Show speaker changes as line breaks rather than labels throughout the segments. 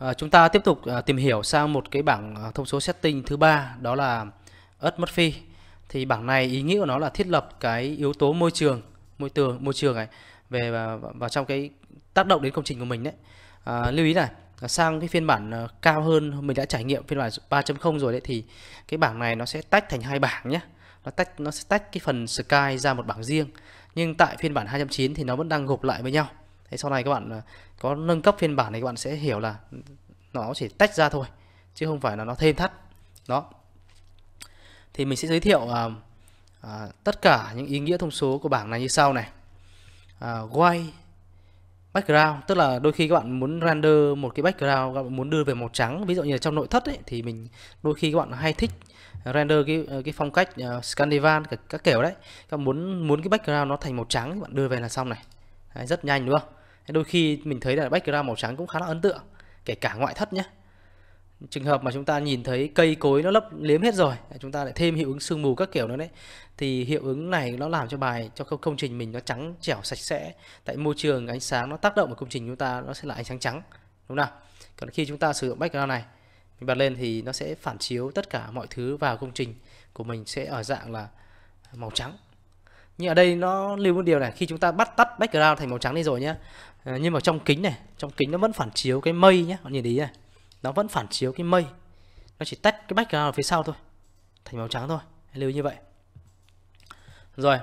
Ờ, chúng ta tiếp tục ờ, tìm hiểu sang một cái bảng ờ, thông số setting thứ ba đó là ớt mất phi. Thì bảng này ý nghĩa của nó là thiết lập cái yếu tố môi trường, môi trường môi trường này về vào, vào trong cái tác động đến công trình của mình đấy. À, lưu ý này, sang cái phiên bản cao hơn mình đã trải nghiệm phiên bản 3.0 rồi đấy thì cái bảng này nó sẽ tách thành hai bảng nhé. Nó tách nó sẽ tách cái phần Sky ra một bảng riêng. Nhưng tại phiên bản 2.9 thì nó vẫn đang gộp lại với nhau thế sau này các bạn à, có nâng cấp phiên bản thì các bạn sẽ hiểu là nó chỉ tách ra thôi chứ không phải là nó thêm thắt đó thì mình sẽ giới thiệu uh, uh, tất cả những ý nghĩa thông số của bảng này như sau này uh, white background tức là đôi khi các bạn muốn render một cái background các bạn muốn đưa về màu trắng ví dụ như trong nội thất ấy, thì mình đôi khi các bạn hay thích render cái ờ, cái phong cách uh, Scandinavian các, các kiểu đấy các bạn muốn muốn cái background nó thành màu trắng các bạn đưa về là xong này đấy, rất nhanh đúng không đôi khi mình thấy là background màu trắng cũng khá là ấn tượng kể cả ngoại thất nhé trường hợp mà chúng ta nhìn thấy cây cối nó lấp liếm hết rồi chúng ta lại thêm hiệu ứng sương mù các kiểu nữa đấy thì hiệu ứng này nó làm cho bài cho công trình mình nó trắng trẻo sạch sẽ tại môi trường ánh sáng nó tác động vào công trình chúng ta nó sẽ là ánh sáng trắng đúng không nào còn khi chúng ta sử dụng background này mình bật lên thì nó sẽ phản chiếu tất cả mọi thứ vào công trình của mình sẽ ở dạng là màu trắng nhưng ở đây nó lưu một điều này khi chúng ta bắt tắt background thành màu trắng đi rồi nhé ờ, nhưng mà trong kính này trong kính nó vẫn phản chiếu cái mây nhé bạn nhìn đi này nó vẫn phản chiếu cái mây nó chỉ tách cái background ở phía sau thôi thành màu trắng thôi lưu như vậy rồi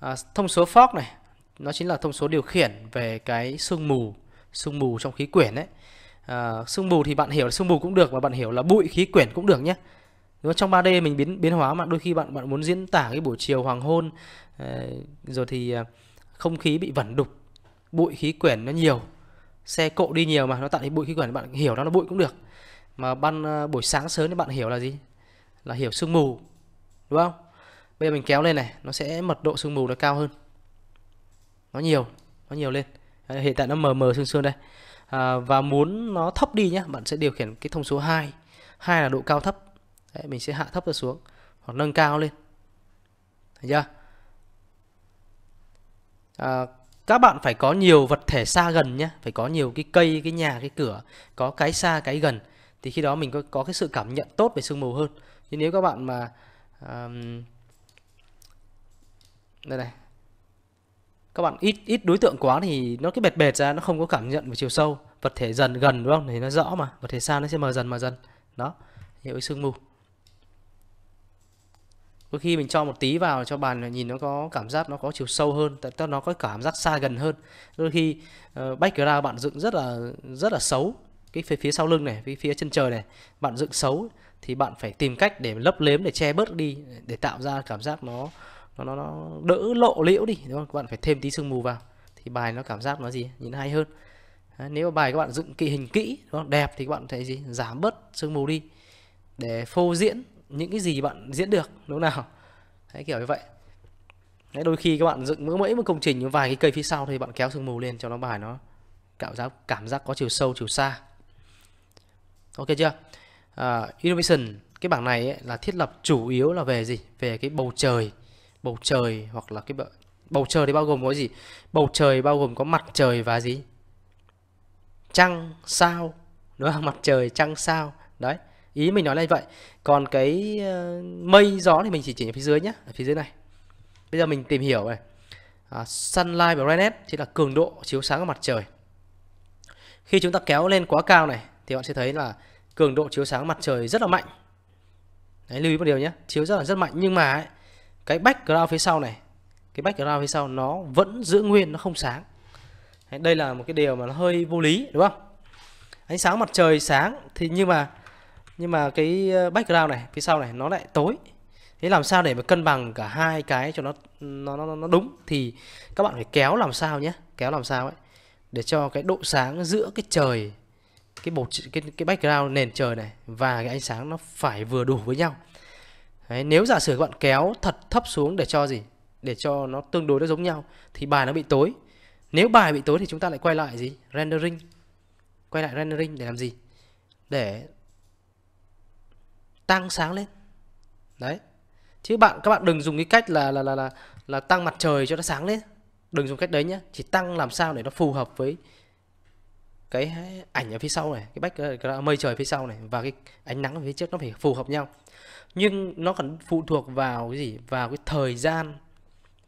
à, thông số fog này nó chính là thông số điều khiển về cái sương mù sương mù trong khí quyển đấy à, ờ, sương mù thì bạn hiểu là sương mù cũng được và bạn hiểu là bụi khí quyển cũng được nhé nếu trong 3D mình biến biến hóa mà đôi khi bạn bạn muốn diễn tả cái buổi chiều hoàng hôn ờ, rồi thì ờ, không khí bị vẩn đục bụi khí quyển nó nhiều xe cộ đi nhiều mà nó tạo thành bụi khí quyển bạn hiểu nó là bụi cũng được mà ban ờ, buổi sáng sớm thì bạn hiểu là gì là hiểu sương mù đúng không bây giờ mình kéo lên này nó sẽ mật độ sương mù nó cao hơn nó nhiều nó nhiều lên hiện tại nó mờ mờ sương sương đây à, và muốn nó thấp đi nhé bạn sẽ điều khiển cái thông số 2 hai là độ cao thấp Đấy, mình sẽ hạ thấp ra xuống hoặc nâng cao lên thấy chưa à, các bạn phải có nhiều vật thể xa gần nhé phải có nhiều cái cây cái nhà cái cửa có cái xa cái gần thì khi đó mình có có cái sự cảm nhận tốt về sương mù hơn Nhưng nếu các bạn mà um, đây này các bạn ít ít đối tượng quá thì nó cái bệt bệt ra nó không có cảm nhận về chiều sâu vật thể dần gần đúng không thì nó rõ mà vật thể xa nó sẽ mờ dần mờ dần đó hiệu sương mù có khi mình cho một tí vào cho bàn nhìn nó có cảm giác nó có chiều sâu hơn tức nó có cảm giác xa gần hơn đôi khi uh, background bạn dựng rất là rất là xấu cái phía, phía sau lưng này phía, phía chân trời này bạn dựng xấu thì bạn phải tìm cách để lấp lếm để che bớt đi để tạo ra cảm giác nó nó nó, đỡ lộ liễu đi đúng không bạn phải thêm tí sương mù vào thì bài nó cảm giác nó gì nhìn hay hơn Đấy, nếu bài các bạn dựng kỳ hình kỹ đúng không? đẹp thì các bạn thấy gì giảm bớt sương mù đi để phô diễn những cái gì bạn diễn được đúng nào đấy kiểu như vậy đấy đôi khi các bạn dựng mỗi mỗi một công trình vài cái cây phía sau thì bạn kéo sương mù lên cho nó bài nó cảm giác cảm giác có chiều sâu chiều xa ok chưa à, uh, innovation cái bảng này ấy, là thiết lập chủ yếu là về gì về cái bầu trời bầu trời hoặc là cái bầu trời thì bao gồm có gì bầu trời bao gồm có mặt trời và gì trăng sao đúng không mặt trời trăng sao đấy ý mình nói là như vậy còn cái ờ, mây gió thì mình chỉ chỉnh ở phía dưới nhé ở phía dưới này bây giờ mình tìm hiểu này à, sunlight brightness chính là cường độ chiếu sáng của mặt trời khi chúng ta kéo lên quá cao này thì bạn sẽ thấy là cường độ chiếu sáng mặt trời rất là mạnh Đấy, lưu ý một điều nhé chiếu rất là rất mạnh nhưng mà ấy, cái background phía sau này cái background phía sau nó vẫn giữ nguyên nó không sáng đây là một cái điều mà nó hơi vô lý đúng không ánh sáng mặt trời sáng thì nhưng mà nhưng mà cái ờ, background này phía sau này nó lại tối thế làm sao để mà cân bằng cả hai cái cho nó nó nó, nó đúng thì các bạn phải kéo làm sao nhé kéo làm sao ấy để cho cái độ sáng giữa cái trời cái bột cái cái background nền trời này và cái ánh sáng nó phải vừa đủ với nhau Đấy, nếu giả sử các bạn kéo thật thấp xuống để cho gì để cho nó tương đối nó giống nhau thì bài nó bị tối nếu bài bị tối thì chúng ta lại quay lại gì rendering quay lại rendering để làm gì để tăng sáng lên đấy chứ bạn các bạn đừng dùng cái cách là là là là, là tăng mặt trời cho nó sáng lên đừng dùng cách đấy nhé chỉ tăng làm sao để nó phù hợp với cái ảnh ở phía sau này cái bách cái mây trời phía sau này và cái ánh nắng ở phía trước nó phải phù hợp nhau nhưng nó còn phụ thuộc vào cái gì vào cái thời gian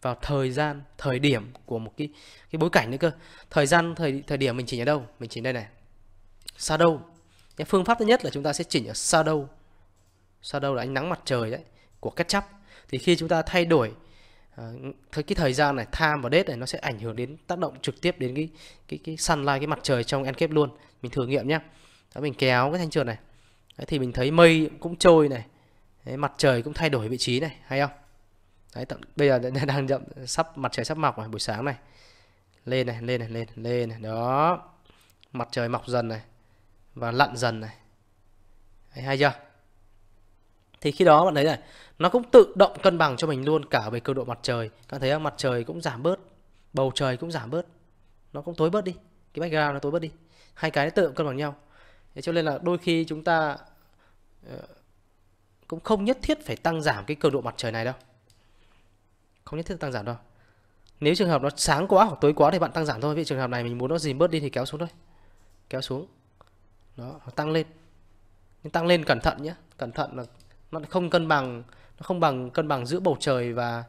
vào thời gian thời điểm của một cái cái bối cảnh nữa cơ thời gian thời thời điểm mình chỉnh ở đâu mình chỉnh đây này shadow cái phương pháp thứ nhất là chúng ta sẽ chỉnh ở shadow đâu là ánh nắng mặt trời đấy của ketchup thì khi chúng ta thay đổi thời cái thời gian này time và date này nó sẽ ảnh hưởng đến tác động trực tiếp đến cái cái cái sunlight cái mặt trời trong encap luôn mình thử nghiệm nhé đó mình kéo cái thanh trượt này đấy, thì mình thấy mây cũng trôi này đấy, mặt trời cũng thay đổi vị trí này hay không đấy tậm, bây giờ đang chậm sắp mặt trời sắp mọc này buổi sáng này lên này lên này lên lên này đó mặt trời mọc dần này và lặn dần này đấy, hay chưa thì khi đó bạn thấy này nó cũng tự động cân bằng cho mình luôn cả về cường độ mặt trời các bạn thấy không? mặt trời cũng giảm bớt bầu trời cũng giảm bớt nó cũng tối bớt đi cái background nó tối bớt đi hai cái nó tự động cân bằng nhau thế cho nên là đôi khi chúng ta ờ, cũng không nhất thiết phải tăng giảm cái cường độ mặt trời này đâu không nhất thiết tăng giảm đâu nếu trường hợp nó sáng quá hoặc tối quá thì bạn tăng giảm thôi vì trường hợp này mình muốn nó dìm bớt đi thì kéo xuống thôi kéo xuống nó tăng lên nhưng tăng lên cẩn thận nhé cẩn thận là nó không cân bằng nó không bằng cân bằng giữa bầu trời và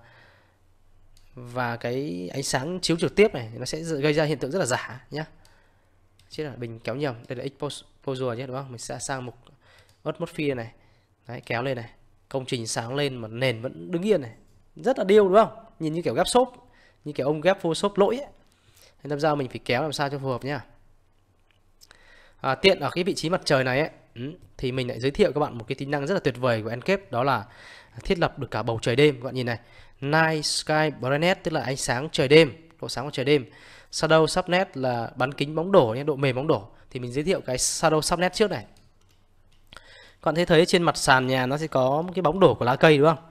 và cái ánh sáng chiếu trực tiếp này nó sẽ gây ra hiện tượng rất là giả nhé chứ là mình kéo nhầm đây là exposure nhé đúng không mình sẽ sang mục atmosphere này đấy kéo lên này công trình sáng lên mà nền vẫn đứng yên này rất là điêu đúng không nhìn như kiểu ghép xốp như kiểu ông ghép photoshop lỗi ấy. nên làm sao mình phải kéo làm sao cho phù hợp nhá à, tiện ở cái vị trí mặt trời này ấy, Ừ, thì mình lại giới thiệu các bạn một cái tính năng rất là tuyệt vời của Encap đó là thiết lập được cả bầu trời đêm các bạn nhìn này Night Sky Brightness tức là ánh sáng trời đêm độ sáng của trời đêm Shadow Subnet là bán kính bóng đổ nhé độ mềm bóng đổ thì mình giới thiệu cái Shadow Subnet trước này các bạn thấy thấy trên mặt sàn nhà nó sẽ có một cái bóng đổ của lá cây đúng không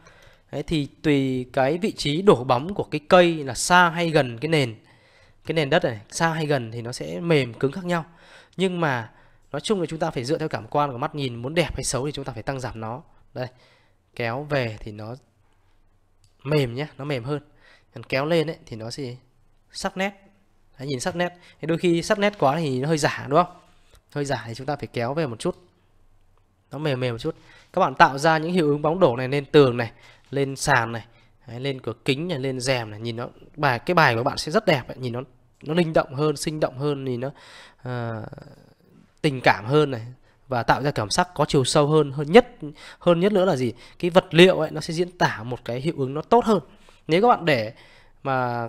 Đấy, thì tùy cái vị trí đổ bóng của cái cây là xa hay gần cái nền cái nền đất này xa hay gần thì nó sẽ mềm cứng khác nhau nhưng mà nói chung là chúng ta phải dựa theo cảm quan của mắt nhìn muốn đẹp hay xấu thì chúng ta phải tăng giảm nó đây kéo về thì nó mềm nhé nó mềm hơn còn kéo lên ấy, thì nó sẽ sắc nét Đấy, nhìn sắc nét thì đôi khi sắc nét quá thì nó hơi giả đúng không hơi giả thì chúng ta phải kéo về một chút nó mềm mềm một chút các bạn tạo ra những hiệu ứng bóng đổ này lên tường này lên sàn này Đấy, lên cửa kính này lên rèm này nhìn nó bài cái bài của bạn sẽ rất đẹp ấy. nhìn nó nó linh động hơn sinh động hơn thì nó uh, tình cảm hơn này và tạo ra cảm giác có chiều sâu hơn hơn nhất hơn nhất nữa là gì cái vật liệu ấy nó sẽ diễn tả một cái hiệu ứng nó tốt hơn nếu các bạn để mà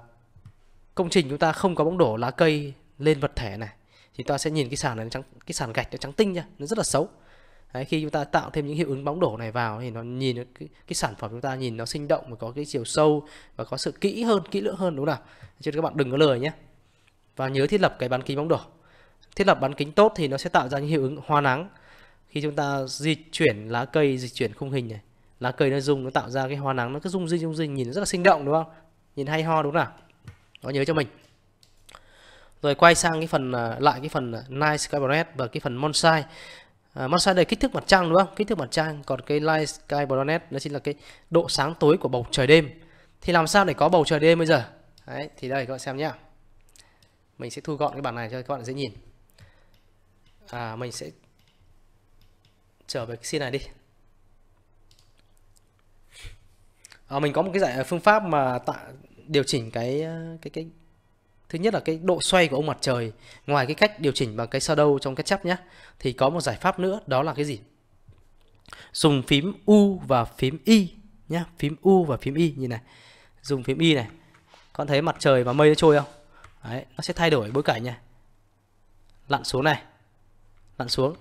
công trình chúng ta không có bóng đổ lá cây lên vật thể này thì ta sẽ nhìn cái sàn này nó trắng cái sàn gạch nó trắng tinh nha nó rất là xấu Đấy, khi chúng ta tạo thêm những hiệu ứng bóng đổ này vào thì nó nhìn cái, cái sản phẩm chúng ta nhìn nó sinh động và có cái chiều sâu và có sự kỹ hơn kỹ lưỡng hơn đúng không nào chứ các bạn đừng có lời nhé và nhớ thiết lập cái bán kính bóng đổ thiết lập bán kính tốt thì nó sẽ tạo ra những hiệu ứng hoa nắng khi chúng ta di chuyển lá cây di chuyển khung hình này lá cây nó rung nó tạo ra cái hoa nắng nó cứ rung rinh rung rinh nhìn rất là sinh động đúng không nhìn hay ho đúng không nào nó nhớ cho mình rồi quay sang cái phần à, lại cái phần à, night sky cabaret và cái phần monsai à, monsai đây kích thước mặt trăng đúng không kích thước mặt trăng còn cái night sky baronet nó chính là cái độ sáng tối của bầu trời đêm thì làm sao để có bầu trời đêm bây giờ đấy thì đây các bạn xem nhá mình sẽ thu gọn cái bản này cho các bạn dễ nhìn à, mình sẽ trở về cái xin này đi à, mình có một cái giải phương pháp mà tạo điều chỉnh cái cái cái thứ nhất là cái độ xoay của ông mặt trời ngoài cái cách điều chỉnh bằng cái shadow trong cái chấp nhá thì có một giải pháp nữa đó là cái gì dùng phím u và phím y nhá phím u và phím y như này dùng phím y này con thấy mặt trời và mây nó trôi không Đấy, nó sẽ thay đổi bối cảnh nha lặn xuống này lặn xuống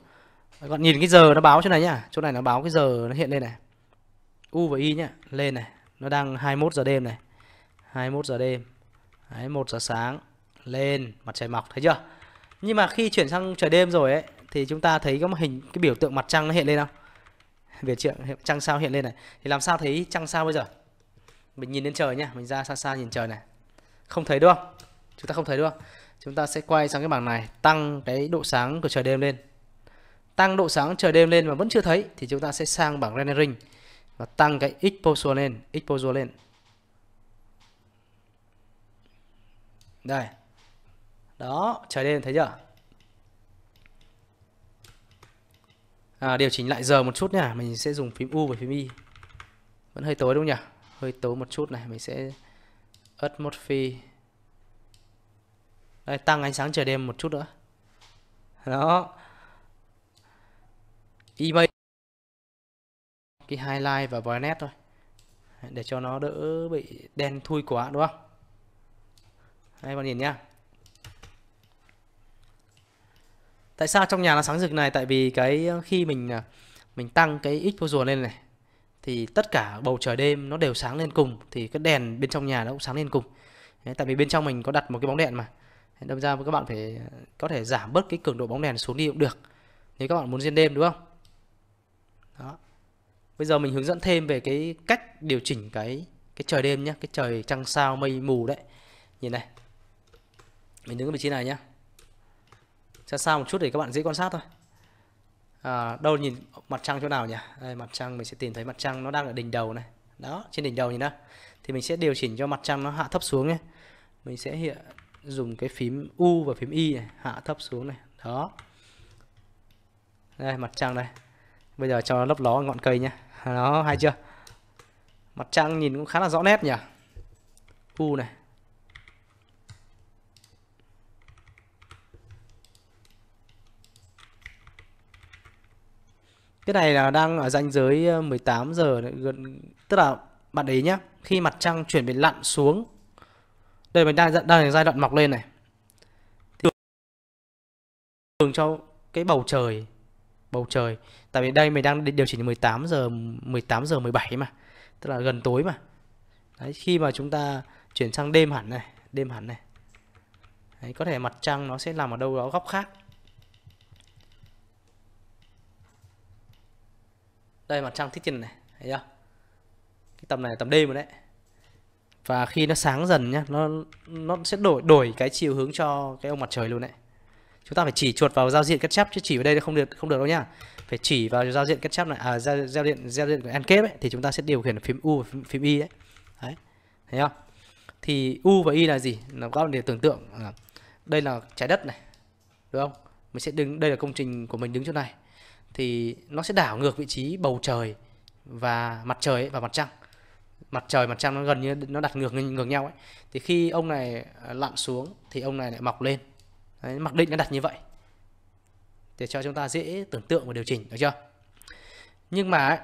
các bạn nhìn cái giờ nó báo chỗ này nhá chỗ này nó báo cái giờ nó hiện lên này u và y nhá lên này nó đang 21 giờ đêm này 21 giờ đêm Đấy, 1 giờ sáng lên mặt trời mọc thấy chưa nhưng mà khi chuyển sang trời đêm rồi ấy thì chúng ta thấy có một hình cái biểu tượng mặt trăng nó hiện lên không biểu tượng trăng sao hiện lên này thì làm sao thấy trăng sao bây giờ mình nhìn lên trời nhá mình ra xa xa nhìn trời này không thấy đúng không chúng ta không thấy đúng không chúng ta sẽ quay sang cái bảng này tăng cái độ sáng của trời đêm lên tăng độ sáng trời đêm lên mà vẫn chưa thấy thì chúng ta sẽ sang bảng rendering và tăng cái exposure lên exposure lên đây đó trời đêm thấy chưa à, điều chỉnh lại giờ một chút nha mình sẽ dùng phím u và phím y vẫn hơi tối đúng không nhỉ hơi tối một chút này mình sẽ ớt một phi đây, tăng ánh sáng trời đêm một chút nữa. Đó. Email. Cái highlight và vòi nét thôi. Để cho nó đỡ bị đen thui quá đúng không? Đây, bạn nhìn nhá. Tại sao trong nhà nó sáng rực này? Tại vì cái ờ, khi mình ờ, mình tăng cái exposure lên này thì tất cả bầu trời đêm nó đều sáng lên cùng thì cái đèn bên trong nhà nó cũng sáng lên cùng Đấy, tại vì bên trong mình có đặt một cái bóng đèn mà đâm ra các bạn phải có thể giảm bớt cái cường độ bóng đèn xuống đi cũng được nếu các bạn muốn diễn đêm đúng không đó bây giờ mình hướng dẫn thêm về cái cách điều chỉnh cái cái trời đêm nhé cái trời trăng sao mây mù đấy nhìn này mình đứng ở vị trí này nhé xa xa một chút để các bạn dễ quan sát thôi à, đâu nhìn mặt trăng chỗ nào nhỉ đây, mặt trăng mình sẽ tìm thấy mặt trăng nó đang ở đỉnh đầu này đó trên đỉnh đầu nhìn đó thì mình sẽ điều chỉnh cho mặt trăng nó hạ thấp xuống nhé mình sẽ hiện dùng cái phím U và phím Y này, hạ thấp xuống này đó đây mặt trăng đây bây giờ cho lấp ló ngọn cây nhá đó hay chưa mặt trăng nhìn cũng khá là rõ nét nhỉ U này cái này là đang ở ranh giới 18 ờ, giờ gần tức là bạn ấy nhá khi mặt trăng chuyển về lặn xuống đây mình đang đang là giai đoạn mọc lên này thường cho cái bầu trời bầu trời tại vì đây mình đang điều chỉnh 18 giờ 18 giờ 17 mà tức là gần tối mà Đấy, khi mà chúng ta chuyển sang đêm hẳn này đêm hẳn này Đấy, có thể mặt trăng nó sẽ nằm ở đâu đó góc khác đây mặt trăng thích trình này thấy chưa cái tầm này tầm đêm rồi đấy và khi nó sáng dần nhá nó nó sẽ đổi đổi cái chiều hướng cho cái ông mặt trời luôn đấy chúng ta phải chỉ chuột vào giao diện cắt chắp chứ chỉ vào đây là không được không được đâu nhá phải chỉ vào giao diện cắt chắp này à giao, giao diện giao diện của enkep ấy thì chúng ta sẽ điều khiển phím u và phím, phím y đấy đấy thấy không thì u và y là gì nó có bạn để tưởng tượng à, đây là trái đất này đúng không mình sẽ đứng đây là công trình của mình đứng chỗ này thì nó sẽ đảo ngược vị trí bầu trời và mặt trời ấy, và mặt trăng mặt trời mặt trăng nó gần như nó đặt ngược ngược nhau ấy thì khi ông này à, lặn xuống thì ông này lại mọc lên Đấy, mặc định nó đặt như vậy để cho chúng ta dễ tưởng tượng và điều chỉnh được chưa nhưng mà ấy,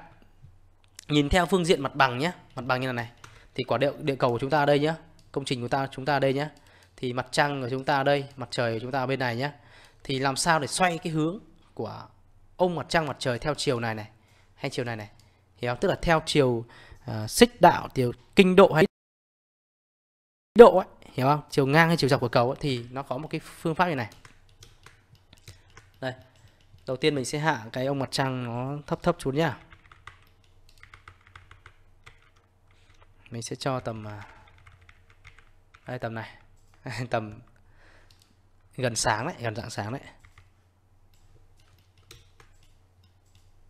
nhìn theo phương diện mặt bằng nhé mặt bằng như này này thì quả địa, địa cầu của chúng ta ở đây nhé công trình của ta chúng ta ở đây nhé thì mặt trăng của chúng ta ở đây mặt trời của chúng ta ở bên này nhé thì làm sao để xoay cái hướng của ông mặt trăng mặt trời theo chiều này này hay chiều này này hiểu không? tức là theo chiều à, xích đạo tiểu kinh độ hay độ ấy, hiểu không chiều ngang hay chiều dọc của cầu ấy, thì nó có một cái phương pháp như này đây đầu tiên mình sẽ hạ cái ông mặt trăng nó thấp thấp xuống nhá mình sẽ cho tầm à, đây tầm này tầm gần sáng đấy gần dạng sáng đấy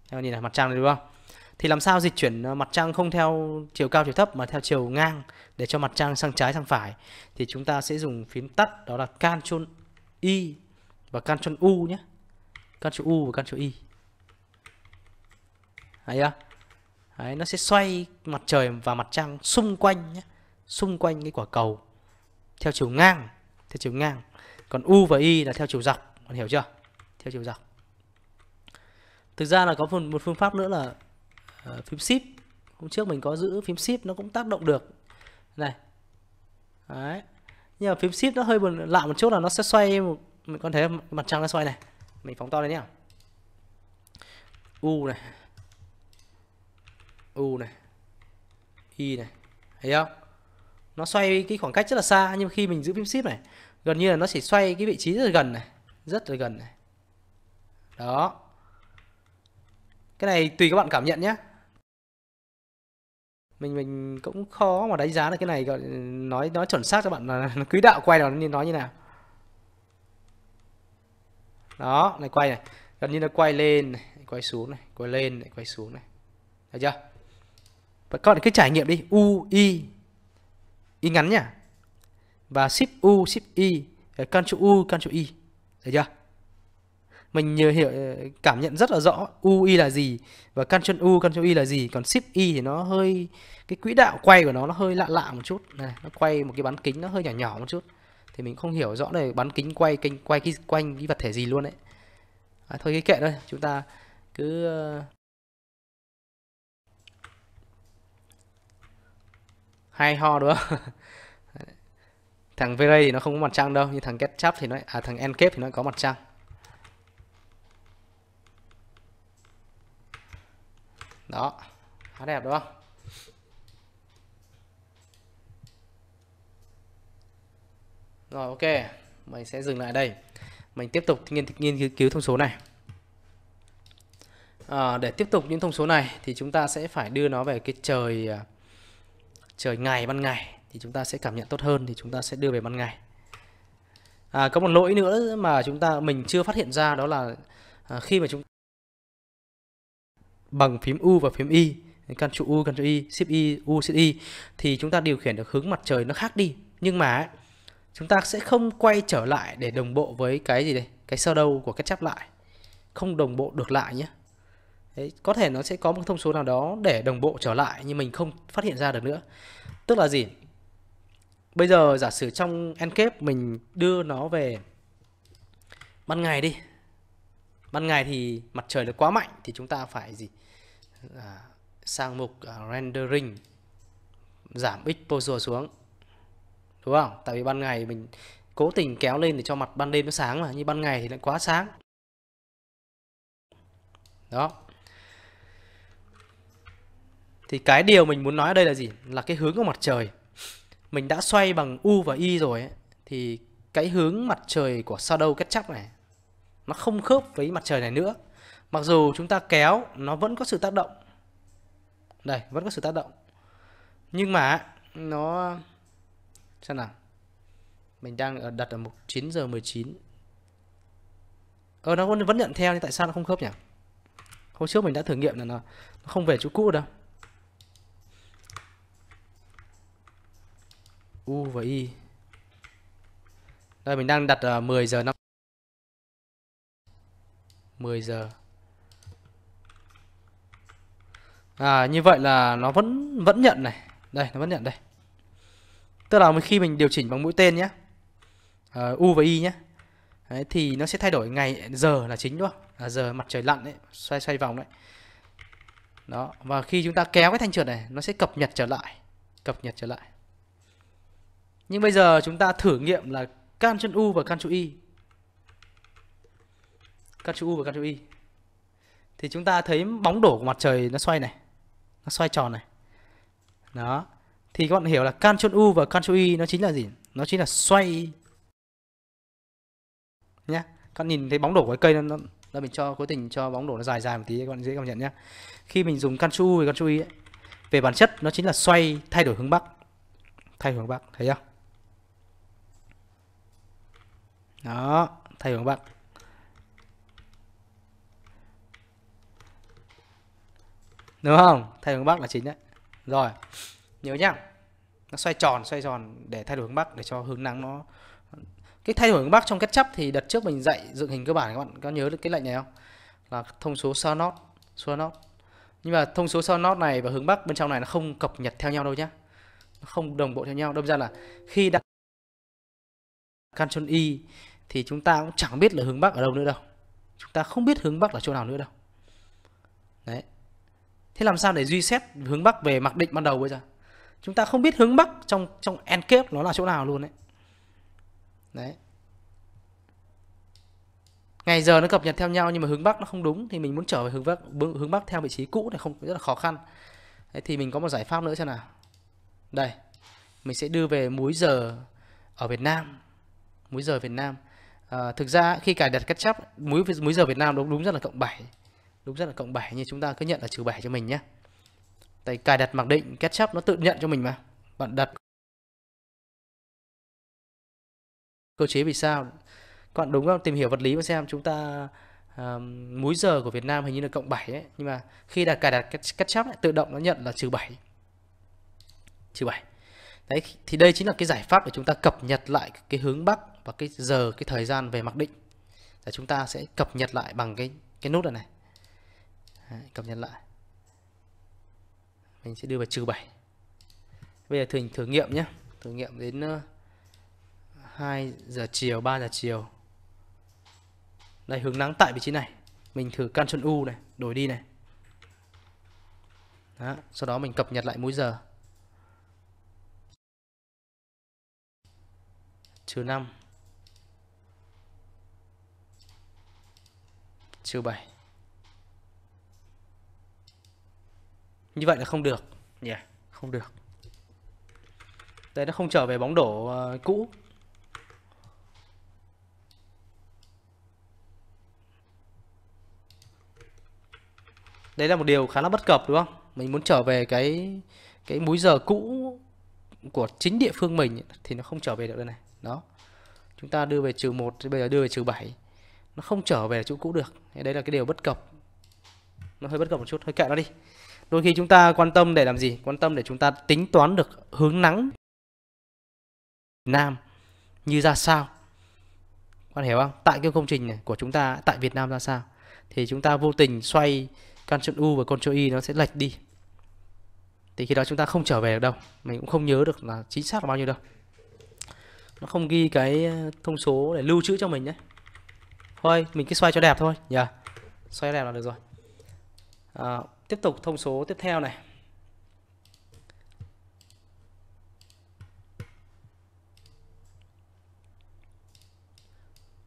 các bạn nhìn là mặt trăng đấy đúng không thì làm sao dịch chuyển ờ, mặt trăng không theo chiều cao chiều thấp mà theo chiều ngang để cho mặt trăng sang trái sang phải thì chúng ta sẽ dùng phím tắt đó là Ctrl i và Ctrl U nhé Ctrl U và Ctrl i Đấy chưa? Đấy, nó sẽ xoay mặt trời và mặt trăng xung quanh nhé. Xung quanh cái quả cầu theo chiều ngang, theo chiều ngang. Còn U và Y là theo chiều dọc, còn hiểu chưa? Theo chiều dọc. Thực ra là có một, một phương pháp nữa là uh, ờ, phím ship hôm trước mình có giữ phím ship nó cũng tác động được này đấy nhưng mà phím ship nó hơi buồn lạ một chút là nó sẽ xoay một mình có thể mặt trăng nó xoay này mình phóng to lên nhá u này u này y này thấy không nó xoay cái khoảng cách rất là xa nhưng khi mình giữ phím ship này gần như là nó chỉ xoay cái vị trí rất là gần này rất là gần này đó cái này tùy các bạn cảm nhận nhé mình mình cũng khó mà đánh giá được cái này gọi nói nói chuẩn xác cho bạn là nó quỹ đạo quay nó nên nói như nào đó này quay này gần như nó quay lên này, quay xuống này quay lên này quay xuống này thấy chưa và các bạn cứ trải nghiệm đi u i y ngắn nhá và ship u ship y Ctrl U, Ctrl Y. thấy chưa? mình hiểu ờ, cảm nhận rất là rõ UI là gì và Ctrl U, Ctrl Y là gì còn Shift Y thì nó hơi cái quỹ đạo quay của nó nó hơi lạ lạ một chút này nó quay một cái bán kính nó hơi nhỏ nhỏ một chút thì mình không hiểu rõ này bán kính quay kênh quay cái quanh cái vật thể gì luôn đấy à, thôi cái kệ thôi chúng ta cứ ờ, hay ho đúng không thằng V-Ray thì nó không có mặt trăng đâu nhưng thằng Ketchup thì nó à thằng Encap thì nó có mặt trăng đó khá đẹp đúng không rồi ok mình sẽ dừng lại đây mình tiếp tục nghiên nghiên cứu thông số này à, để tiếp tục những thông số này thì chúng ta sẽ phải đưa nó về cái trời à, trời ngày ban ngày thì chúng ta sẽ cảm nhận tốt hơn thì chúng ta sẽ đưa về ban ngày à, có một lỗi nữa mà chúng ta mình chưa phát hiện ra đó là à, khi mà chúng bằng phím U và phím Y căn trụ U, căn trụ Y, shift Y, U, shift Y thì chúng ta điều khiển được hướng mặt trời nó khác đi nhưng mà chúng ta sẽ không quay trở lại để đồng bộ với cái gì đây cái sơ đâu của cái chắp lại không đồng bộ được lại nhé Đấy, có thể nó sẽ có một thông số nào đó để đồng bộ trở lại nhưng mình không phát hiện ra được nữa tức là gì bây giờ giả sử trong encap mình đưa nó về ban ngày đi ban ngày thì mặt trời nó quá mạnh thì chúng ta phải gì à, sang mục à, rendering giảm exposure xuống đúng không tại vì ban ngày mình cố tình kéo lên để cho mặt ban đêm nó sáng mà như ban ngày thì lại quá sáng đó thì cái điều mình muốn nói ở đây là gì là cái hướng của mặt trời mình đã xoay bằng u và y rồi ấy, thì cái hướng mặt trời của shadow kết chắc này nó không khớp với mặt trời này nữa Mặc dù chúng ta kéo nó vẫn có sự tác động. Đây, vẫn có sự tác động. Nhưng mà nó xem nào. Mình đang ở đặt ở mục 9 giờ 19. Ờ nó vẫn nhận theo nhưng tại sao nó không khớp nhỉ? Hôm trước mình đã thử nghiệm là nó không về chỗ cũ đâu. U và Y. Đây mình đang đặt ở 10 giờ 5 10 giờ à, như vậy là nó vẫn vẫn nhận này đây nó vẫn nhận đây tức là khi mình điều chỉnh bằng mũi tên nhé à, u và y nhé đấy, thì nó sẽ thay đổi ngày giờ là chính đúng không à, giờ mặt trời lặn đấy xoay xoay vòng đấy đó và khi chúng ta kéo cái thanh trượt này nó sẽ cập nhật trở lại cập nhật trở lại nhưng bây giờ chúng ta thử nghiệm là can chân u và can chữ y can chữ u và can chữ y thì chúng ta thấy bóng đổ của mặt trời nó xoay này nó xoay tròn này đó thì các bạn hiểu là Ctrl U và Ctrl Y nó chính là gì nó chính là xoay nhé các bạn nhìn thấy bóng đổ của cây nó là mình cho cố tình cho bóng đổ nó dài dài một tí các bạn dễ cảm nhận nhé khi mình dùng Ctrl U và Ctrl Y ấy, về bản chất nó chính là xoay thay đổi hướng bắc thay đổi hướng bắc thấy không đó thay đổi hướng bắc đúng không thay đổi hướng bắc là chính đấy rồi nhớ nhá nó xoay tròn xoay tròn để thay đổi hướng bắc để cho hướng nắng nó cái thay đổi hướng bắc trong kết chấp thì đợt trước mình dạy dựng hình cơ bản các bạn có nhớ được cái lệnh này không là thông số sao nót xua nót nhưng mà thông số sao nót này và hướng bắc bên trong này nó không cập nhật theo nhau đâu nhá nó không đồng bộ theo nhau đâm ra là khi đặt Ctrl Y e thì chúng ta cũng chẳng biết là hướng bắc ở đâu nữa đâu chúng ta không biết hướng bắc là chỗ nào nữa đâu Thế làm sao để duy xét hướng Bắc về mặc định ban đầu bây giờ? Chúng ta không biết hướng Bắc trong trong Encave nó là chỗ nào luôn đấy. Đấy. Ngày giờ nó cập nhật theo nhau nhưng mà hướng Bắc nó không đúng thì mình muốn trở về hướng Bắc hướng Bắc theo vị trí cũ thì không rất là khó khăn. Đấy, thì mình có một giải pháp nữa xem nào. Đây. Mình sẽ đưa về múi giờ ở Việt Nam. Múi giờ Việt Nam. À, thực ra khi cài đặt cắt chấp múi múi giờ Việt Nam đúng đúng rất là cộng 7 lúc rất là cộng 7 như chúng ta cứ nhận là trừ 7 cho mình nhé tại cài đặt mặc định ketchup nó tự nhận cho mình mà bạn đặt cơ chế vì sao các bạn đúng không tìm hiểu vật lý mà xem chúng ta uh, múi giờ của Việt Nam hình như là cộng 7 ấy. nhưng mà khi đã cài đặt ketchup ấy, tự động nó nhận là trừ 7 trừ 7 đấy thì đây chính là cái giải pháp để chúng ta cập nhật lại cái hướng bắc và cái giờ cái thời gian về mặc định là chúng ta sẽ cập nhật lại bằng cái cái nút này này Đấy, cập nhật lại mình sẽ đưa vào trừ 7 bây giờ thử, thử nghiệm nhé thử nghiệm đến 2 ờ, giờ chiều 3 giờ chiều đây hướng nắng tại vị trí này mình thử Ctrl U này đổi đi này đó, sau đó mình cập nhật lại múi giờ trừ 5 trừ 7 như vậy là không được nhỉ dạ. yeah, không được đây nó không trở về bóng đổ uh, cũ đấy là một điều khá là bất cập đúng không mình muốn trở về cái cái múi giờ cũ của chính địa phương mình thì nó không trở về được đây này đó chúng ta đưa về trừ một bây giờ đưa về trừ bảy, nó không trở về chỗ cũ được đấy là cái điều bất cập nó hơi bất cập một chút hơi kệ nó đi đôi khi chúng ta quan tâm để làm gì quan tâm để chúng ta tính toán được hướng nắng Nam như ra sao Quan hiểu không tại cái công trình này của chúng ta tại Việt Nam ra sao thì chúng ta vô tình xoay Ctrl U và con Ctrl Y nó sẽ lệch đi thì khi đó chúng ta không trở về được đâu mình cũng không nhớ được là chính xác là bao nhiêu đâu nó không ghi cái ờ, thông số để lưu trữ cho mình nhé thôi mình cứ xoay cho đẹp thôi nhờ yeah. xoay đẹp là được rồi à, tiếp tục thông số tiếp theo này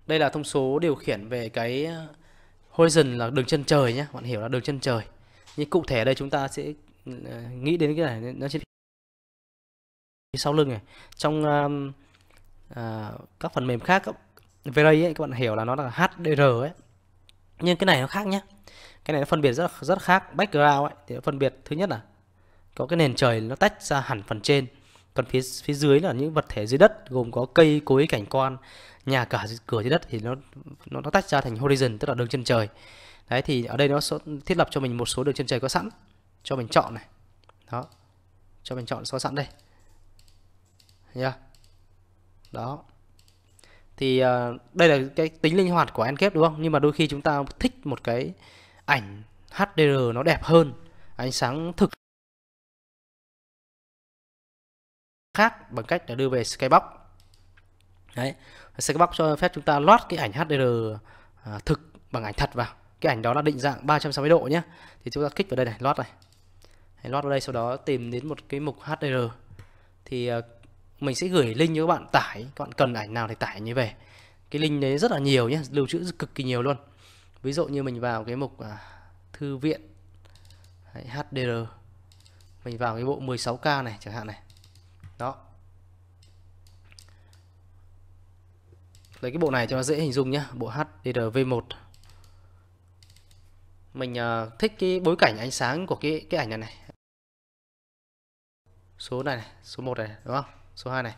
đây là thông số điều khiển về cái uh, horizon là đường chân trời nhé bạn hiểu là đường chân trời nhưng cụ thể đây chúng ta sẽ uh, nghĩ đến cái này nó sẽ sau lưng này trong um, uh, các phần mềm khác về đây ấy, các bạn hiểu là nó là HDR ấy nhưng cái này nó khác nhé cái này nó phân biệt rất rất khác background ấy thì nó phân biệt thứ nhất là có cái nền trời nó tách ra hẳn phần trên còn phía phía dưới là những vật thể dưới đất gồm có cây cối cảnh quan nhà cả cửa dưới đất thì nó nó, nó tách ra thành horizon tức là đường chân trời đấy thì ở đây nó thiết lập cho mình một số đường chân trời có sẵn cho mình chọn này đó cho mình chọn có sẵn đây nhá yeah. đó thì uh, đây là cái tính linh hoạt của AnCap e đúng không nhưng mà đôi khi chúng ta thích một cái ảnh HDR nó đẹp hơn ánh sáng
thực khác bằng cách là đưa về Skybox
đấy Skybox cho phép chúng ta loát cái ảnh HDR à, thực bằng ảnh thật vào cái ảnh đó là định dạng 360 độ nhé thì chúng ta kích vào đây này loát này Hãy loát vào đây sau đó tìm đến một cái mục HDR thì à, mình sẽ gửi link cho các bạn tải các bạn cần ảnh nào thì tải như về cái link đấy rất là nhiều nhé lưu trữ cực kỳ nhiều luôn ví dụ như mình vào cái mục à, thư viện Đấy, HDR mình vào cái bộ 16k này chẳng hạn này đó lấy cái bộ này cho nó dễ hình dung nhá bộ HDR V1 mình uh, thích cái bối cảnh ánh sáng của cái cái ảnh này này số này, này số 1 này đúng không số 2 này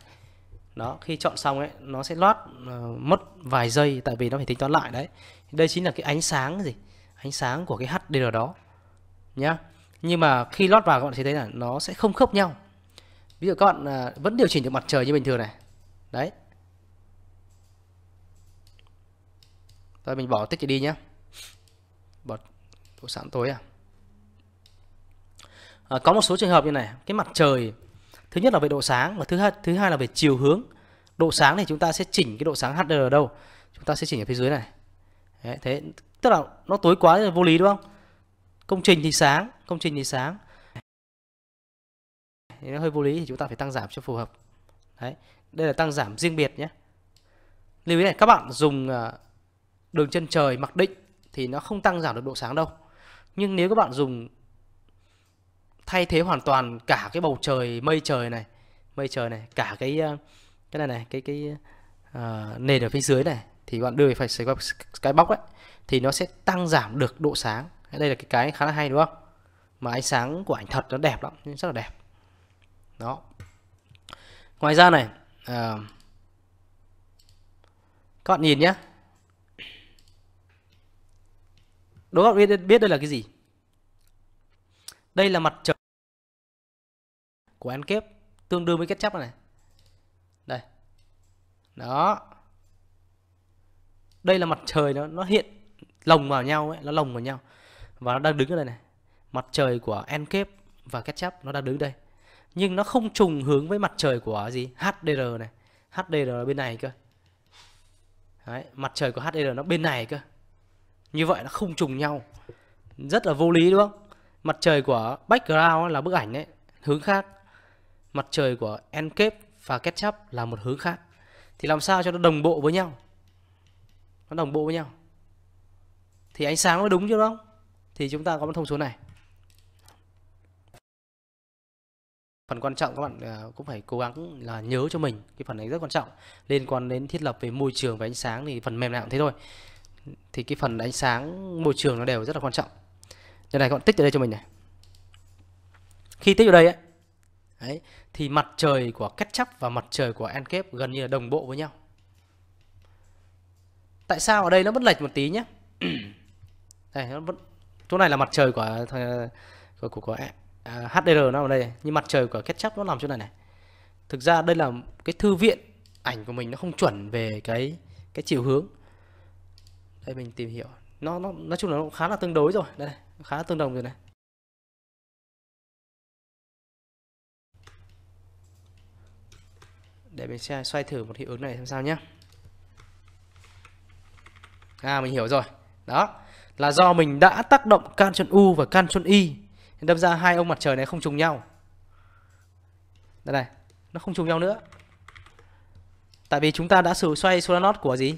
đó khi chọn xong ấy nó sẽ lót uh, mất vài giây tại vì nó phải tính toán lại đấy đây chính là cái ánh sáng gì ánh sáng của cái HDR đó nhá nhưng mà khi lót vào các bạn sẽ thấy là nó sẽ không khớp nhau ví dụ các bạn à, vẫn điều chỉnh được mặt trời như bình thường này đấy rồi mình bỏ tích đi nhé bỏ độ sẵn tối à. à có một số trường hợp như này cái mặt trời thứ nhất là về độ sáng và thứ hai thứ hai là về chiều hướng độ sáng thì chúng ta sẽ chỉnh cái độ sáng HDR ở đâu chúng ta sẽ chỉnh ở phía dưới này Đấy, thế tức là nó tối quá là vô lý đúng không công trình thì sáng công trình thì sáng thì nó hơi vô lý thì chúng ta phải tăng giảm cho phù hợp đấy đây là tăng giảm riêng biệt nhé lưu ý này các bạn dùng ờ, đường chân trời mặc định thì nó không tăng giảm được độ sáng đâu nhưng nếu các bạn dùng thay thế hoàn toàn cả cái bầu trời mây trời này mây trời này cả cái ờ, cái này này cái cái uh, nền ở phía dưới này thì bạn đưa phải cái bóc ấy thì nó sẽ tăng giảm được độ sáng đây là cái cái khá là hay đúng không mà ánh sáng của ảnh thật nó đẹp lắm rất là đẹp đó ngoài ra này à, các bạn nhìn nhé đố các biết, biết đây là cái gì đây là mặt trời của ăn kép e tương đương với kết chấp này đây đó đây là mặt trời nó nó hiện lồng vào nhau ấy nó lồng vào nhau và nó đang đứng ở đây này mặt trời của Encap và Ketchup nó đang đứng đây nhưng nó không trùng hướng với mặt trời của gì HDR này HDR bên này cơ Đấy, mặt trời của HDR nó bên này cơ như vậy nó không trùng nhau rất là vô lý đúng không mặt trời của background là bức ảnh ấy hướng khác mặt trời của Encap và Ketchup là một hướng khác thì làm sao cho nó đồng bộ với nhau nó đồng bộ với nhau thì ánh sáng nó đúng chưa không thì chúng ta có một thông số này phần quan trọng các bạn à, cũng phải cố gắng là nhớ cho mình cái phần này rất quan trọng liên quan đến thiết lập về môi trường và ánh sáng thì phần mềm nào cũng thế thôi thì cái phần ánh sáng môi trường nó đều rất là quan trọng đây này các bạn tích ở đây cho mình này khi tích ở đây ấy, ấy thì mặt trời của ketchup và mặt trời của encap gần như là đồng bộ với nhau tại sao ở đây nó bất lệch một tí nhé đây nó vẫn, chỗ này là mặt trời của của của, của à, HDR nó ở đây nhưng mặt trời của ketchup nó nằm chỗ này này thực ra đây là cái thư viện ảnh của mình nó không chuẩn về cái cái chiều hướng đây mình tìm hiểu nó nó nói chung là nó khá là tương đối rồi đây khá là tương đồng rồi này để mình sẽ xoay thử một hiệu ứng này xem sao nhé à mình hiểu rồi đó là do mình đã tác động can chân u và can chân y đâm ra hai ông mặt trời này không trùng nhau đây này nó không trùng nhau nữa tại vì chúng ta đã sử xoay solanot của gì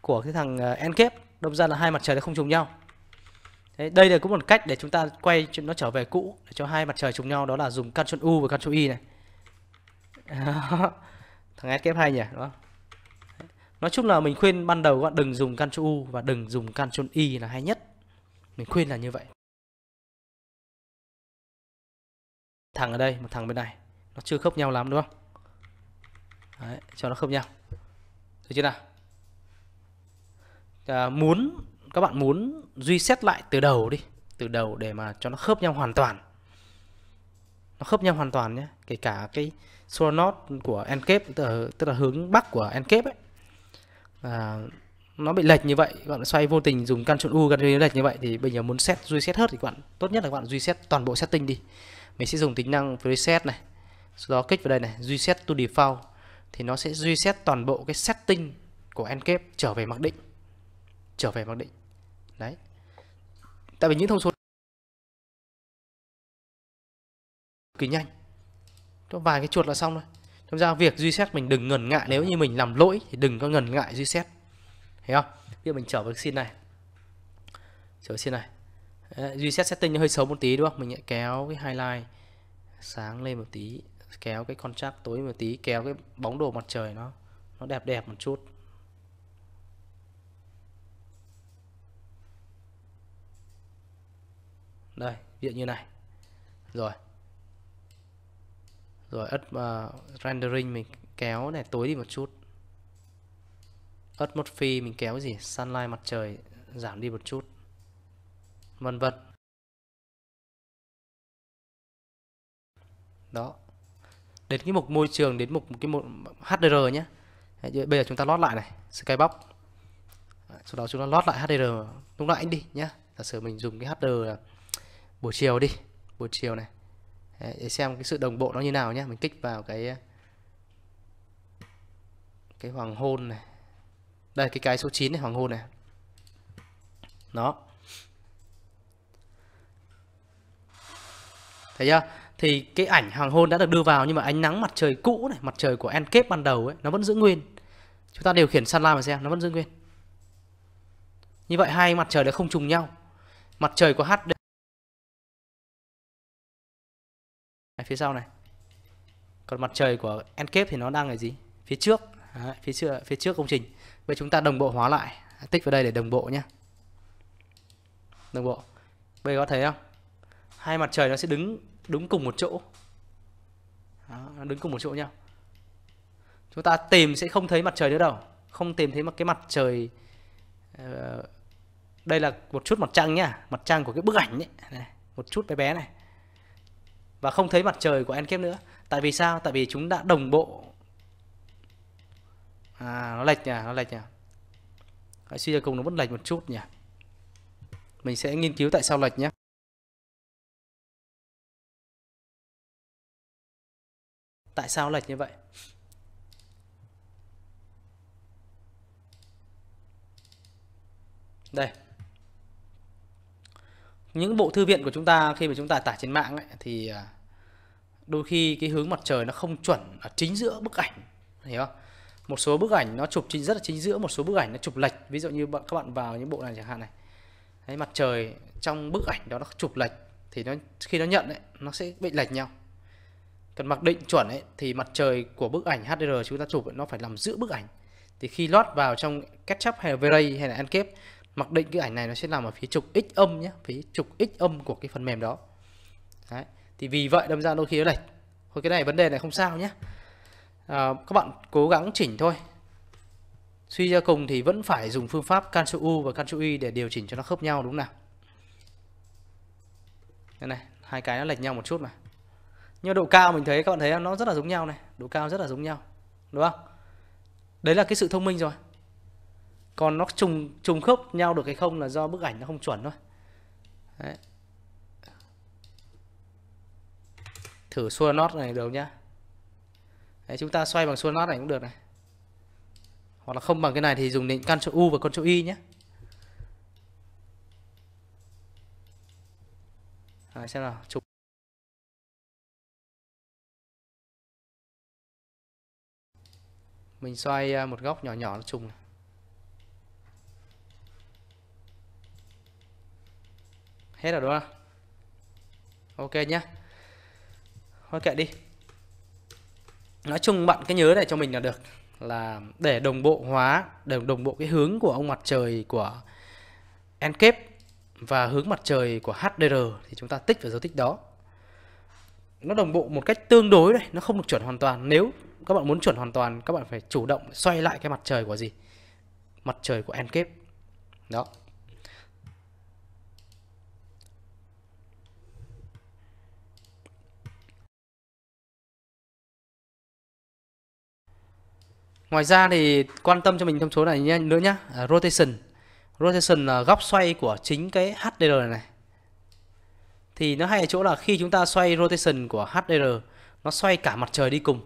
của cái thằng ờ, kép đâm ra là hai mặt trời nó không trùng nhau Thế đây là cũng một cách để chúng ta quay nó trở về cũ để cho hai mặt trời trùng nhau đó là dùng Ctrl U và Ctrl Y này. thằng kép hay nhỉ, đúng không? nói chung là mình khuyên ban đầu các bạn đừng dùng Ctrl U và đừng dùng Ctrl Y là hay nhất mình khuyên là như vậy thằng ở đây một thằng bên này nó chưa khớp nhau lắm đúng không Đấy, cho nó khớp nhau được chưa nào à, muốn các bạn muốn duy xét lại từ đầu đi từ đầu để mà cho nó khớp nhau hoàn toàn nó khớp nhau hoàn toàn nhé kể cả cái source node của encap tức là, tức là hướng bắc của encap ấy à, nó bị lệch như vậy bạn xoay vô tình dùng căn chọn u căn chọn lệch như vậy thì bây giờ muốn set duy set hết thì bạn tốt nhất là bạn duy set toàn bộ setting đi mình sẽ dùng tính năng reset này sau đó kích vào đây này reset to default thì nó sẽ duy set toàn bộ cái setting của encap trở về mặc định trở về mặc định đấy tại vì những thông số kỳ nhanh có vài cái chuột là xong rồi. Thế ra việc reset mình đừng ngần ngại nếu như mình làm lỗi thì đừng có ngần ngại reset. Thấy không? Bây giờ mình trở vào xin này. Trở xin này. Đấy, reset setting hơi xấu một tí đúng không? Mình lại kéo cái highlight sáng lên một tí, kéo cái contrast tối một tí, kéo cái bóng đồ mặt trời nó nó đẹp đẹp một chút. Đây, hiện như này. Rồi rồi ớt uh, ờ, rendering mình kéo này tối đi một chút atmosphere mình kéo gì sunlight mặt trời giảm đi một chút vân vân đó đến cái mục môi trường đến mục cái mục HDR nhé bây giờ chúng ta lót lại này skybox sau đó chúng ta lót lại HDR lúc nãy đi nhé giả sử mình dùng cái HDR buổi chiều đi buổi chiều này để xem cái sự đồng bộ nó như nào nhé mình kích vào cái cái hoàng hôn này đây cái cái số 9 này hoàng hôn này nó thấy chưa thì cái ảnh hoàng hôn đã được đưa vào nhưng mà ánh nắng mặt trời cũ này mặt trời của encap ban đầu ấy nó vẫn giữ nguyên chúng ta điều khiển sunlight mà xem nó vẫn giữ nguyên như vậy hai mặt trời đã không trùng nhau mặt trời của HD Đấy, phía sau này còn mặt trời của Encap thì nó đang ở gì phía trước Đấy, phía trước phía trước công trình vậy chúng ta đồng bộ hóa lại tích vào đây để đồng bộ nhé đồng bộ bây giờ có thấy không hai mặt trời nó sẽ đứng đúng cùng một chỗ Đó, đứng cùng một chỗ nhau chúng ta tìm sẽ không thấy mặt trời nữa đâu không tìm thấy một cái mặt trời ờ, đây là một chút mặt trăng nhá mặt trăng của cái bức ảnh ấy. một chút bé bé này và không thấy mặt trời của Enkep nữa. Tại vì sao? Tại vì chúng đã đồng bộ. À, nó lệch nhỉ, nó lệch nhỉ. Hãy suy ra cùng nó vẫn lệch một chút nhỉ. Mình sẽ nghiên cứu tại sao lệch nhé.
Tại sao lệch như vậy?
Đây, những bộ thư viện của chúng ta khi mà chúng ta tải trên mạng ấy, thì à, đôi khi cái hướng mặt trời nó không chuẩn ở chính giữa bức ảnh hiểu không một số bức ảnh nó chụp chính rất là chính giữa một số bức ảnh nó chụp lệch ví dụ như các bạn vào những bộ này chẳng hạn này Đấy, mặt trời trong bức ảnh đó nó chụp lệch thì nó khi nó nhận ấy, nó sẽ bị lệch nhau cần mặc định chuẩn ấy, thì mặt trời của bức ảnh HDR chúng ta chụp ấy, nó phải nằm giữa bức ảnh thì khi lót vào trong Ketchup hay là V-Ray hay là Encap mặc định cái ảnh này nó sẽ nằm ở phía trục x âm nhé phía trục x âm của cái phần mềm đó Đấy. thì vì vậy đâm ra đôi khi nó lệch thôi cái này vấn đề này không sao nhé à, các bạn cố gắng chỉnh thôi suy ra cùng thì vẫn phải dùng phương pháp Ctrl U và Ctrl Y để điều chỉnh cho nó khớp nhau đúng nào đây này hai cái nó lệch nhau một chút mà nhưng độ cao mình thấy các bạn thấy nó rất là giống nhau này độ cao rất là giống nhau đúng không đấy là cái sự thông minh rồi còn nó trùng trùng khớp nhau được hay không là do bức ảnh nó không chuẩn thôi Đấy. thử xua nót này được nhá Đấy, chúng ta xoay bằng xua nót này cũng được này hoặc là không bằng cái này thì dùng định căn Ctrl U và con Ctrl Y nhé à, xem nào chụp mình xoay à, một góc nhỏ nhỏ nó trùng này. hết rồi đúng không ok nhá thôi kệ đi nói chung bạn cái nhớ này cho mình là được là để đồng bộ hóa để đồng bộ cái hướng của ông mặt trời của Enkep và hướng mặt trời của HDR thì chúng ta tích vào dấu tích đó nó đồng bộ một cách tương đối đây nó không được chuẩn hoàn toàn nếu các bạn muốn chuẩn hoàn toàn các bạn phải chủ động xoay lại cái mặt trời của gì mặt trời của Enkep đó Ngoài ra thì quan tâm cho mình thông số này nhé, nữa nhá, à, rotation. Rotation là góc xoay của chính cái HDR này, Thì nó hay ở chỗ là khi chúng ta xoay rotation của HDR, nó xoay cả mặt trời đi cùng.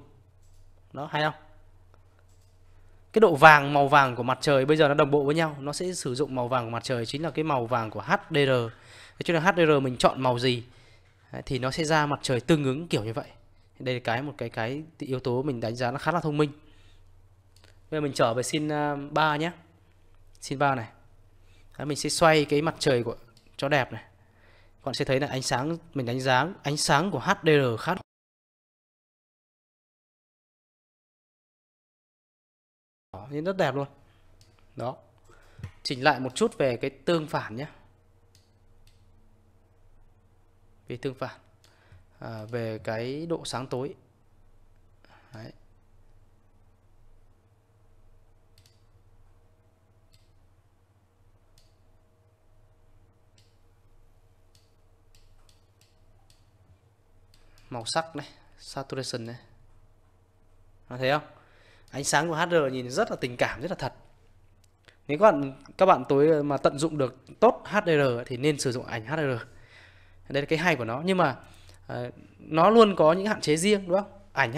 Đó hay không? Cái độ vàng màu vàng của mặt trời bây giờ nó đồng bộ với nhau, nó sẽ sử dụng màu vàng của mặt trời chính là cái màu vàng của HDR. cái cho nên HDR mình chọn màu gì thì nó sẽ ra mặt trời tương ứng kiểu như vậy. Đây là cái một cái cái yếu tố mình đánh giá nó khá là thông minh bây giờ mình trở về xin 3 à, nhé xin 3 này Đấy, mình sẽ xoay cái mặt trời của cho đẹp này các bạn sẽ thấy là ánh sáng mình đánh giá ánh sáng của HDR khác, nhìn rất đẹp luôn đó chỉnh lại một chút về cái tương phản nhé về tương phản à, về cái độ sáng tối Đấy. màu sắc này saturation này à, thấy không ánh sáng của HDR nhìn rất là tình cảm rất là thật nếu các bạn các bạn tối mà tận dụng được tốt HDR thì nên sử dụng ảnh HDR đây là cái hay của nó nhưng mà ờ, nó luôn có những hạn chế riêng đúng không ảnh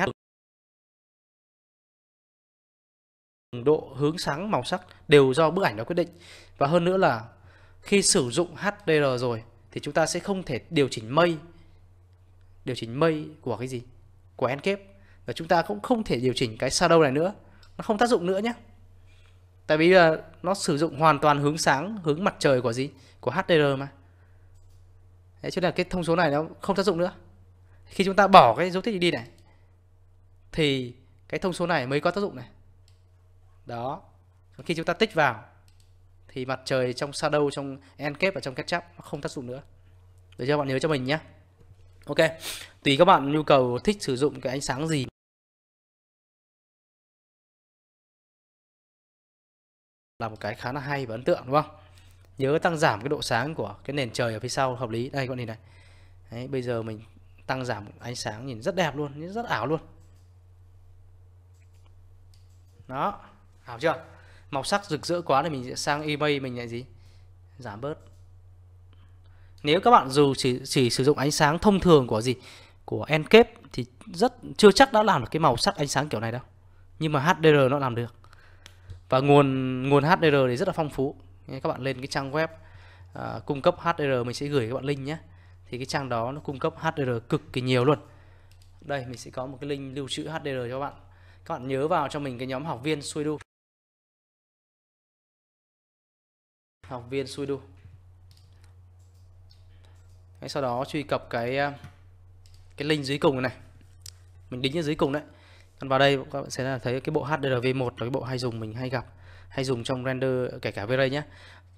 cường độ hướng sáng màu sắc đều do bức ảnh đó quyết định và hơn nữa là khi sử dụng HDR rồi thì chúng ta sẽ không thể điều chỉnh mây điều chỉnh mây của cái gì của Encap và chúng ta cũng không thể điều chỉnh cái shadow này nữa nó không tác dụng nữa nhé tại vì là nó sử dụng hoàn toàn hướng sáng hướng mặt trời của gì của HDR mà Đấy, cho nên là cái thông số này nó không tác dụng nữa khi chúng ta bỏ cái dấu tích đi này thì cái thông số này mới có tác dụng này đó Còn khi chúng ta tích vào thì mặt trời trong shadow trong encap và trong ketchup nó không tác dụng nữa để cho bạn nhớ cho mình nhé Ok, tùy các bạn nhu cầu thích sử dụng cái ánh sáng gì. Là một cái khá là hay và ấn tượng đúng không? Nhớ tăng giảm cái độ sáng của cái nền trời ở phía sau hợp lý. Đây các bạn nhìn này. Đấy, bây giờ mình tăng giảm ánh sáng nhìn rất đẹp luôn, nhìn rất ảo luôn. Đó, ảo chưa? Màu sắc rực rỡ quá thì mình sẽ sang eBay mình lại gì? Giảm bớt. Nếu các bạn dù chỉ, chỉ sử dụng ánh sáng thông thường của gì của Encap thì rất chưa chắc đã làm được cái màu sắc ánh sáng kiểu này đâu. Nhưng mà HDR nó làm được. Và nguồn nguồn HDR thì rất là phong phú. Các bạn lên cái trang web uh, cung cấp HDR mình sẽ gửi các bạn link nhé. Thì cái trang đó nó cung cấp HDR cực kỳ nhiều luôn. Đây mình sẽ có một cái link lưu trữ HDR cho các bạn. Các bạn nhớ vào cho mình cái nhóm học viên Suidu. Học viên Suidu. Đấy, sau đó truy cập cái à, cái link dưới cùng này mình đính ở dưới cùng đấy còn vào đây các bạn sẽ thấy cái bộ HDRV1 là cái bộ hay dùng mình hay gặp hay dùng trong render kể cả V-Ray nhé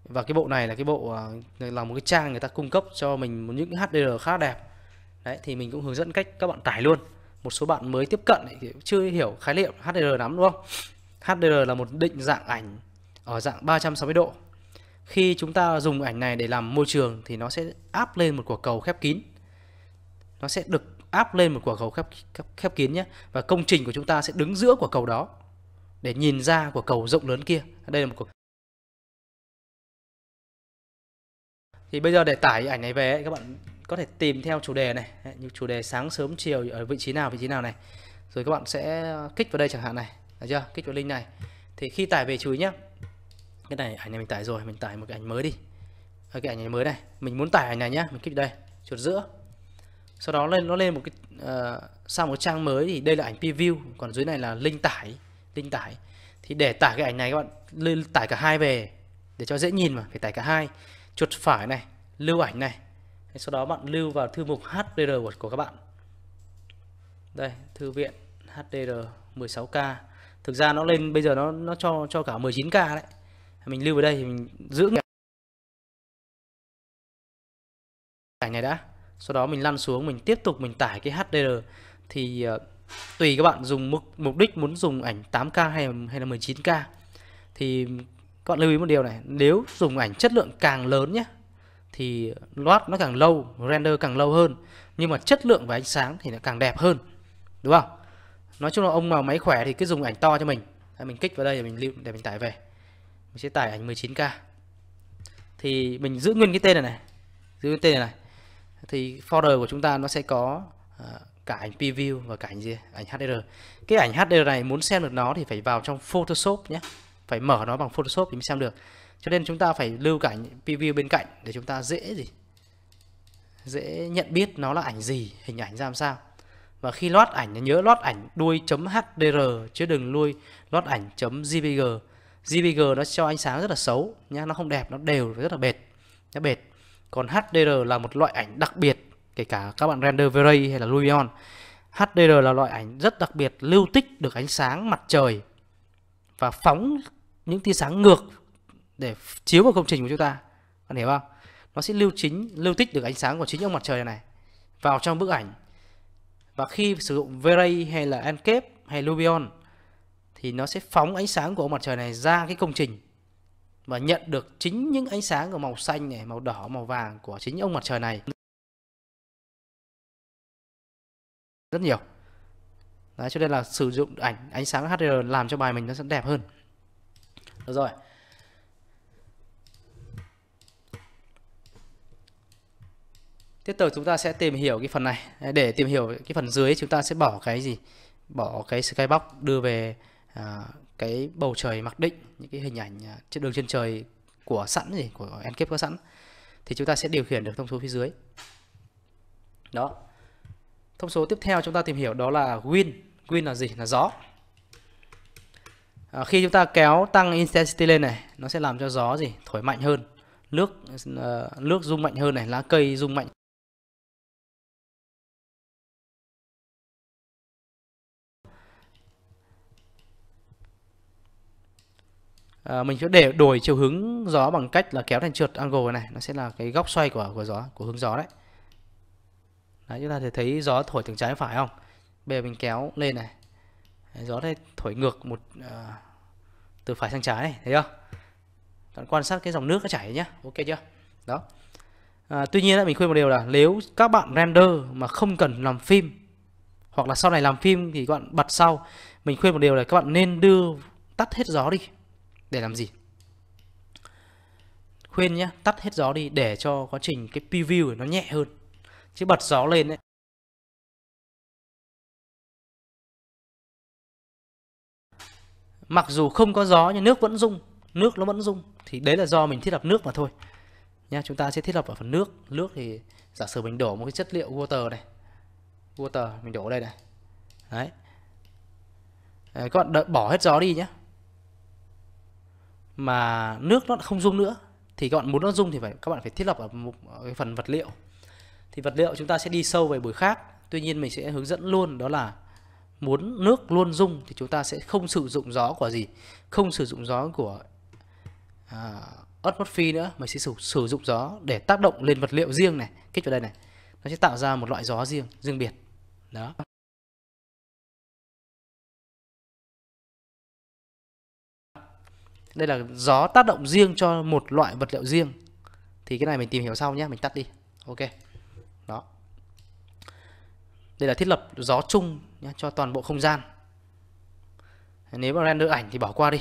và cái bộ này là cái bộ à, là một cái trang người ta cung cấp cho mình những HDR khá đẹp đấy thì mình cũng hướng dẫn cách các bạn tải luôn một số bạn mới tiếp cận thì chưa hiểu khái niệm HDR lắm đúng không HDR là một định dạng ảnh ở dạng 360 độ khi chúng ta dùng ảnh này để làm môi trường thì nó sẽ áp lên một quả cầu khép kín. Nó sẽ được áp lên một quả cầu khép, khép, khép kín nhé. Và công trình của chúng ta sẽ đứng giữa quả cầu đó để nhìn ra quả cầu rộng lớn kia. Đây là một quả Thì bây giờ để tải ảnh này về các bạn có thể tìm theo chủ đề này như chủ đề sáng sớm chiều ở vị trí nào vị trí nào này rồi các bạn sẽ kích vào đây chẳng hạn này được chưa kích vào link này thì khi tải về chú ý nhé cái này ảnh này mình tải rồi mình tải một cái ảnh mới đi ờ, cái ảnh này mới này mình muốn tải ảnh này nhá mình kích đây chuột giữa sau đó lên nó lên một cái uh, sang một trang mới thì đây là ảnh preview còn dưới này là link tải link tải thì để tải cái ảnh này các bạn lên tải cả hai về để cho dễ nhìn mà phải tải cả hai chuột phải này lưu ảnh này sau đó bạn lưu vào thư mục HDR của, của các bạn đây thư viện HDR 16k thực ra nó lên bây giờ nó nó cho cho cả 19k đấy mình lưu vào đây thì mình giữ ảnh này đã sau đó mình lăn xuống mình tiếp tục mình tải cái HDR thì ờ, tùy các bạn dùng mục mục đích muốn dùng ảnh 8K hay hay là 19K thì các bạn lưu ý một điều này nếu dùng ảnh chất lượng càng lớn nhé thì loát nó càng lâu render càng lâu hơn nhưng mà chất lượng và ánh sáng thì nó càng đẹp hơn đúng không nói chung là ông nào máy khỏe thì cứ dùng ảnh to cho mình mình kích vào đây để mình lưu để mình tải về mình sẽ tải ảnh 19k thì mình giữ nguyên cái tên này này giữ nguyên tên này, này thì folder của chúng ta nó sẽ có ờ, cả ảnh preview và cả ảnh gì ảnh HDR cái ảnh HDR này muốn xem được nó thì phải vào trong Photoshop nhé phải mở nó bằng Photoshop thì mới xem được cho nên chúng ta phải lưu cả ảnh preview bên cạnh để chúng ta dễ gì dễ nhận biết nó là ảnh gì hình ảnh ra làm sao và khi lót ảnh nhớ lót ảnh đuôi .hdr chứ đừng lui lót ảnh .jpg JPG nó cho ánh sáng rất là xấu nhá, nó không đẹp, nó đều rất là bệt. Nó bệt. Còn HDR là một loại ảnh đặc biệt kể cả các bạn render V-Ray hay là Lumion. HDR là loại ảnh rất đặc biệt lưu tích được ánh sáng mặt trời và phóng những tia sáng ngược để chiếu vào công trình của chúng ta. Bạn hiểu không? Nó sẽ lưu chính lưu tích được ánh sáng của chính ông mặt trời này vào trong bức ảnh. Và khi sử dụng V-Ray hay là Encap hay Lumion thì nó sẽ phóng ánh sáng của mặt trời này ra cái công trình và nhận được chính những ánh sáng của màu xanh này, màu đỏ, màu vàng của chính ông mặt trời này rất nhiều. Đấy, cho nên là sử dụng ảnh ánh sáng HDR làm cho bài mình nó sẽ đẹp hơn. Được rồi. Tiếp tục chúng ta sẽ tìm hiểu cái phần này. Để tìm hiểu cái phần dưới chúng ta sẽ bỏ cái gì? Bỏ cái skybox đưa về à, cái bầu trời mặc định những cái hình ảnh à, trên đường trên trời của sẵn gì của Encap có sẵn thì chúng ta sẽ điều khiển được thông số phía dưới đó thông số tiếp theo chúng ta tìm hiểu đó là wind wind là gì là gió à, khi chúng ta kéo tăng intensity lên này nó sẽ làm cho gió gì thổi mạnh hơn nước uh, nước rung mạnh hơn này lá cây rung mạnh à, mình sẽ để đổi chiều hướng gió bằng cách là kéo thành trượt angle này nó sẽ là cái góc xoay của của gió của hướng gió đấy đấy chúng ta thấy gió thổi từ trái phải không bây giờ mình kéo lên này đấy, gió đây thổi ngược một à, từ phải sang trái này thấy không còn quan sát cái dòng nước nó chảy nhá ok chưa đó à, tuy nhiên mình khuyên một điều là nếu các bạn render mà không cần làm phim hoặc là sau này làm phim thì các bạn bật sau mình khuyên một điều là các bạn nên đưa tắt hết gió đi để làm gì khuyên nhé tắt hết gió đi để cho quá trình cái preview nó nhẹ hơn chứ bật gió lên ấy, mặc dù không có gió nhưng nước vẫn rung nước nó vẫn rung thì đấy là do mình thiết lập nước mà thôi nha chúng ta sẽ thiết lập ở phần nước nước thì giả sử mình đổ một cái chất liệu water này water mình đổ đây này đấy, các bạn đợi, bỏ hết gió đi nhé mà nước nó không dung nữa thì các bạn muốn nó dung thì phải các bạn phải thiết lập ở một cái phần vật liệu thì vật liệu chúng ta sẽ đi sâu về buổi khác tuy nhiên mình sẽ hướng dẫn luôn đó là muốn nước luôn dung thì chúng ta sẽ không sử dụng gió của gì không sử dụng gió của à, atmosphere nữa mình sẽ sử, sử dụng gió để tác động lên vật liệu riêng này kích vào đây này nó sẽ tạo ra một loại
gió riêng riêng biệt đó
đây là gió tác động riêng cho một loại vật liệu riêng thì cái này mình tìm hiểu sau nhé mình tắt đi ok đó đây là thiết lập gió chung nhé, cho toàn bộ không gian nếu mà render ảnh thì bỏ qua đi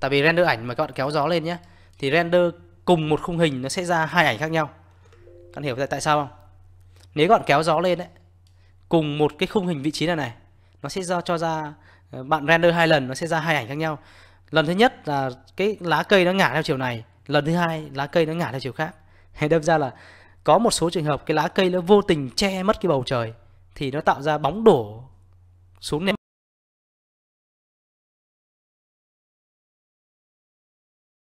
tại vì render ảnh mà các bạn kéo gió lên nhé thì render cùng một khung hình nó sẽ ra hai ảnh khác nhau các bạn hiểu tại sao không nếu các bạn kéo gió lên đấy cùng một cái khung hình vị trí này này nó sẽ do cho ra ờ, bạn render hai lần nó sẽ ra hai ảnh khác nhau lần thứ nhất là cái lá cây nó ngả theo chiều này lần thứ hai lá cây nó ngả theo chiều khác hay đâm ra là có một số trường hợp cái lá cây nó vô tình che mất cái bầu trời thì nó tạo ra bóng đổ xuống nền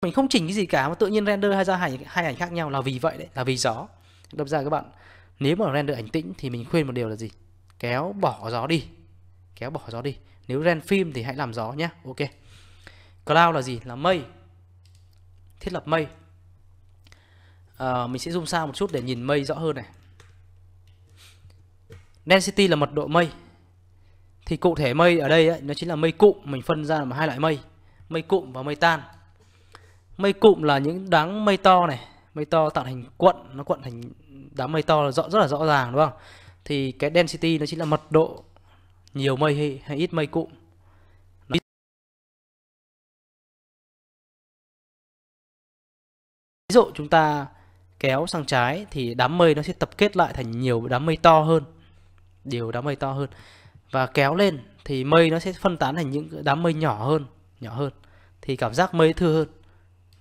mình không chỉnh cái gì cả mà tự nhiên render
hai ra hai, hai ảnh khác nhau là vì vậy đấy là vì gió đâm ra các bạn nếu mà render ảnh tĩnh thì mình khuyên một điều là gì kéo bỏ gió đi kéo bỏ gió đi nếu render phim thì hãy làm gió nhé ok Cloud là gì? Là mây. Thiết lập mây. À, mình sẽ zoom xa một chút để nhìn mây rõ hơn này. Density là mật độ mây. Thì cụ thể mây ở đây ấy, nó chính là mây cụm, mình phân ra làm hai loại mây, mây cụm và mây tan. Mây cụm là những đám mây to này, mây to tạo thành quận, nó quận thành đám mây to là rõ rất là rõ ràng đúng không? Thì cái density nó chính là mật độ nhiều mây hay, hay ít mây cụm Ví dụ chúng ta kéo sang trái thì đám mây nó sẽ tập kết lại thành nhiều đám mây to hơn. nhiều đám mây to hơn. Và kéo lên thì mây nó sẽ phân tán thành những đám mây nhỏ hơn, nhỏ hơn. Thì cảm giác mây thưa hơn.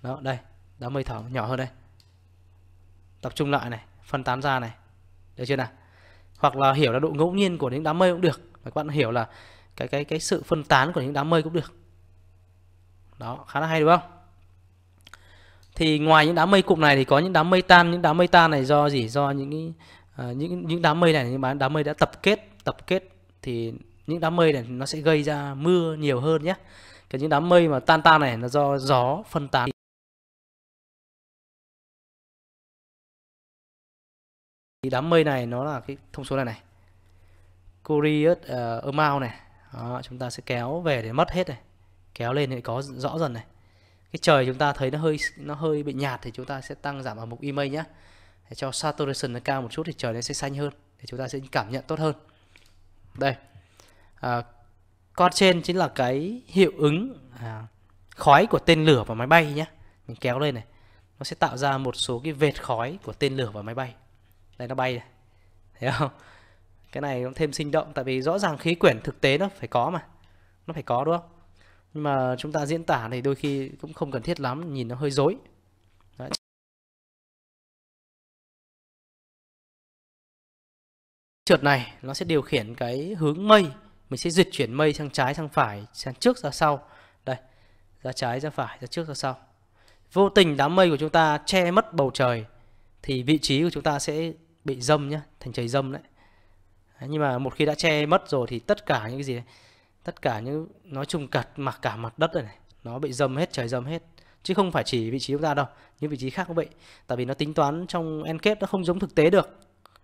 Đó, đây, đám mây thở nhỏ hơn đây. Tập trung lại này, phân tán ra này. Được chưa nào? Hoặc là hiểu là độ ngẫu nhiên của những đám mây cũng được. Các bạn hiểu là cái cái cái sự phân tán của những đám mây cũng được. Đó, khá là hay đúng không? thì ngoài những đám mây cụm này thì có những đám mây tan những đám mây tan này do gì do những uh, những những đám mây này những đám mây đã tập kết tập kết thì những đám mây này nó sẽ gây ra mưa nhiều hơn nhé cái những đám mây mà tan tan này là do gió phân tán
thì đám mây này nó là cái thông số
này này Curious uh, amount này Đó, chúng ta sẽ kéo về để mất hết này kéo lên thì có rõ dần này cái trời chúng ta thấy nó hơi nó hơi bị nhạt thì chúng ta sẽ tăng giảm ở mục email nhé để cho saturation nó cao một chút thì trời nó sẽ xanh hơn để chúng ta sẽ cảm nhận tốt hơn đây à, con trên chính là cái hiệu ứng à, khói của tên lửa và máy bay nhé mình kéo lên này nó sẽ tạo ra một số cái vệt khói của tên lửa và máy bay đây nó bay này thấy không cái này nó thêm sinh động tại vì rõ ràng khí quyển thực tế nó phải có mà nó phải có đúng không nhưng mà chúng ta diễn tả thì đôi khi cũng không cần thiết lắm nhìn nó hơi dối Đấy. trượt này nó sẽ điều khiển cái hướng mây mình sẽ dịch chuyển mây sang trái sang phải sang trước ra sau đây ra trái ra phải ra trước ra sau vô tình đám mây của chúng ta che mất bầu trời thì vị trí của chúng ta sẽ bị dâm nhá thành trời dâm đấy nhưng mà một khi đã che mất rồi thì tất cả những cái gì đấy, tất cả những nói chung cả mặt cả mặt đất này, này nó bị dầm hết trời dầm hết chứ không phải chỉ vị trí chúng ta đâu những vị trí khác cũng vậy tại vì nó tính toán trong enkết nó không giống thực tế được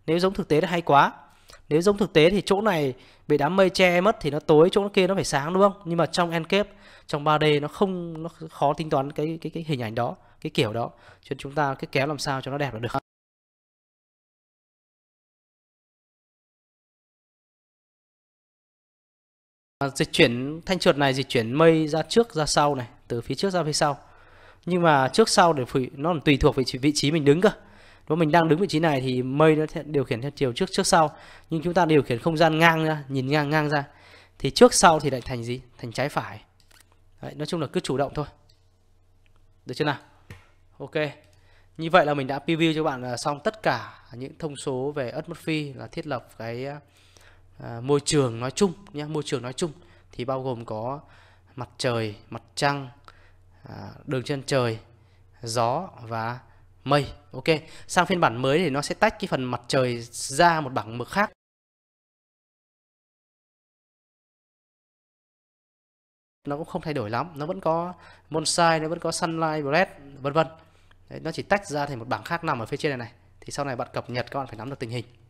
nếu giống thực tế thì hay quá nếu giống thực tế thì chỗ này bị đám mây che mất thì nó tối chỗ kia nó phải sáng đúng không nhưng mà trong enkết trong 3D nó không nó khó tính toán cái cái cái hình ảnh đó cái kiểu đó cho chúng ta cái kéo làm sao cho nó đẹp là được
dịch chuyển thanh trượt này dịch
chuyển mây ra trước ra sau này từ phía trước ra phía sau nhưng mà trước sau để phụ nó còn tùy thuộc vị vị trí mình đứng cơ nếu mình đang đứng vị trí này thì mây nó điều khiển theo chiều trước trước sau nhưng chúng ta điều khiển không gian ngang ra nhìn ngang ngang ra thì trước sau thì lại thành gì thành trái phải Đấy, nói chung là cứ chủ động thôi được chưa nào ok như vậy là mình đã preview cho bạn xong tất cả những thông số về Atmosphere là thiết lập cái À, môi trường nói chung nhé môi trường nói chung thì bao gồm có mặt trời mặt trăng à, đường chân trời gió và mây ok sang phiên bản mới thì nó sẽ tách cái phần mặt trời ra một bảng mực khác nó cũng không thay đổi lắm nó vẫn có bonsai nó vẫn có sunlight bread vân vân nó chỉ tách ra thành một bảng khác nằm ở phía trên này này thì sau này bạn cập nhật các bạn phải nắm được tình hình